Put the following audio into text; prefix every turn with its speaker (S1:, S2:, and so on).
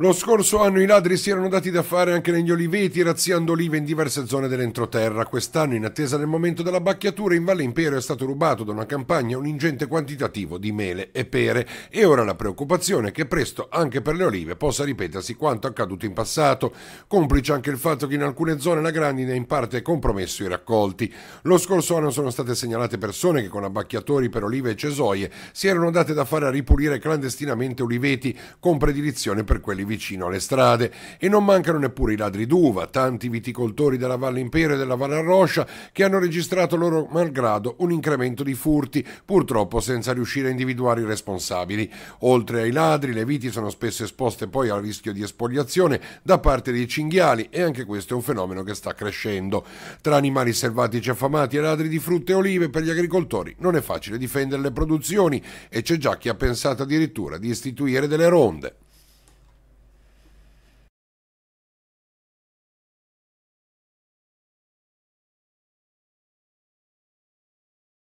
S1: Lo scorso anno i ladri si erano dati da fare anche negli oliveti, razziando olive in diverse zone dell'entroterra. Quest'anno, in attesa del momento della bacchiatura, in Valle Impero è stato rubato da una campagna un ingente quantitativo di mele e pere. E ora la preoccupazione è che presto, anche per le olive, possa ripetersi quanto accaduto in passato, complice anche il fatto che in alcune zone la grandine in parte ha compromesso i raccolti. Lo scorso anno sono state segnalate persone che con abbacchiatori per olive e cesoie si erano date da fare a ripulire clandestinamente oliveti con predilizione per quelli vicino alle strade e non mancano neppure i ladri d'uva, tanti viticoltori della Valle Impero e della Valle Arroscia che hanno registrato loro malgrado un incremento di furti, purtroppo senza riuscire a individuare i responsabili. Oltre ai ladri, le viti sono spesso esposte poi al rischio di espoliazione da parte dei cinghiali e anche questo è un fenomeno che sta crescendo. Tra animali selvatici affamati e ladri di frutta e olive per gli agricoltori non è facile difendere le produzioni e c'è già chi ha pensato addirittura di istituire delle ronde.